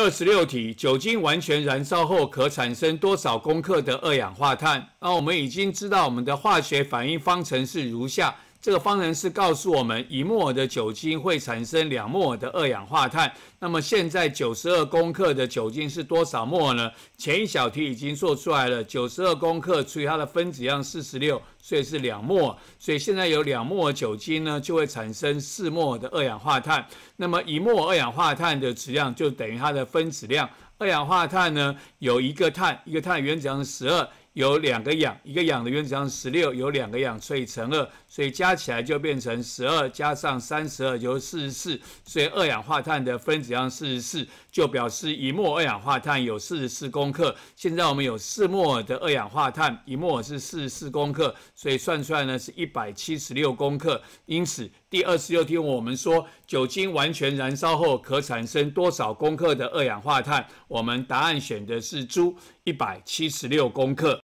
二十六题，酒精完全燃烧后可产生多少公克的二氧化碳？那我们已经知道，我们的化学反应方程式如下。这个方程式告诉我们，一摩尔的酒精会产生两摩尔的二氧化碳。那么现在九十二克的酒精是多少摩尔呢？前一小题已经做出来了，九十二克除以它的分子量四十六，所以是两摩。尔。所以现在有两摩尔酒精呢，就会产生四摩尔的二氧化碳。那么一摩二氧化碳的质量就等于它的分子量。二氧化碳呢，有一个碳，一个碳原子量是十二。有两个氧，一个氧的原子量十六，有两个氧，所以乘二，所以加起来就变成十二加上三十二，就是四十四。所以二氧化碳的分子量四十四，就表示一摩二氧化碳有四十四公克。现在我们有四摩尔的二氧化碳，一摩尔是四十四公克，所以算出来呢是一百七十六公克。因此第二十六题我们说酒精完全燃烧后可产生多少公克的二氧化碳？我们答案选的是猪一百七十六公克。